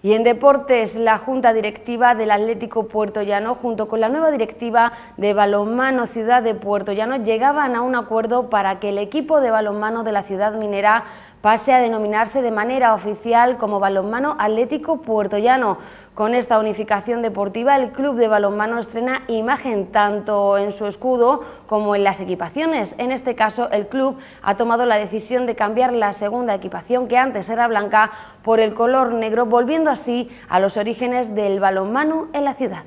Y en deportes, la Junta Directiva del Atlético Puerto Llano, junto con la nueva directiva de balonmano Ciudad de Puerto Llano, llegaban a un acuerdo para que el equipo de balonmano de la ciudad minera pase a denominarse de manera oficial como Balonmano Atlético Puertollano. Con esta unificación deportiva, el club de balonmano estrena imagen tanto en su escudo como en las equipaciones. En este caso, el club ha tomado la decisión de cambiar la segunda equipación, que antes era blanca, por el color negro, volviendo así a los orígenes del balonmano en la ciudad.